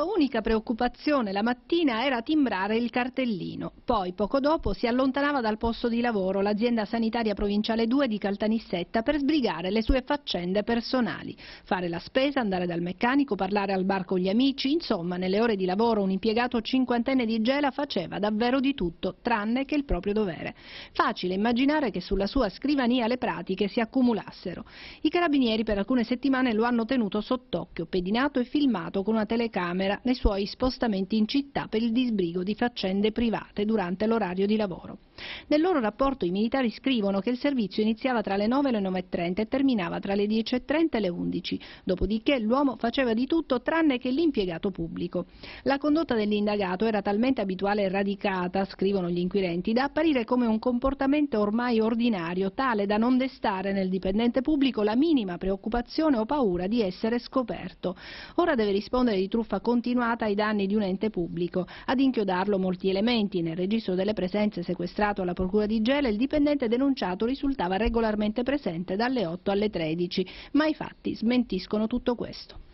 sua unica preoccupazione la mattina era timbrare il cartellino. Poi, poco dopo, si allontanava dal posto di lavoro l'azienda sanitaria provinciale 2 di Caltanissetta per sbrigare le sue faccende personali. Fare la spesa, andare dal meccanico, parlare al bar con gli amici, insomma, nelle ore di lavoro un impiegato cinquantenne di Gela faceva davvero di tutto, tranne che il proprio dovere. Facile immaginare che sulla sua scrivania le pratiche si accumulassero. I carabinieri per alcune settimane lo hanno tenuto sott'occhio, pedinato e filmato con una telecamera libera nei suoi spostamenti in città per il disbrigo di faccende private durante l'orario di lavoro. Nel loro rapporto i militari scrivono che il servizio iniziava tra le 9 e le 9.30 e terminava tra le 10.30 e le 11, dopodiché l'uomo faceva di tutto tranne che l'impiegato pubblico. La condotta dell'indagato era talmente abituale e radicata, scrivono gli inquirenti, da apparire come un comportamento ormai ordinario, tale da non destare nel dipendente pubblico la minima preoccupazione o paura di essere scoperto. Ora deve rispondere di truffa contro continuata ai danni di un ente pubblico. Ad inchiodarlo molti elementi. Nel registro delle presenze sequestrato alla Procura di Gela il dipendente denunciato risultava regolarmente presente dalle 8 alle 13, ma i fatti smentiscono tutto questo.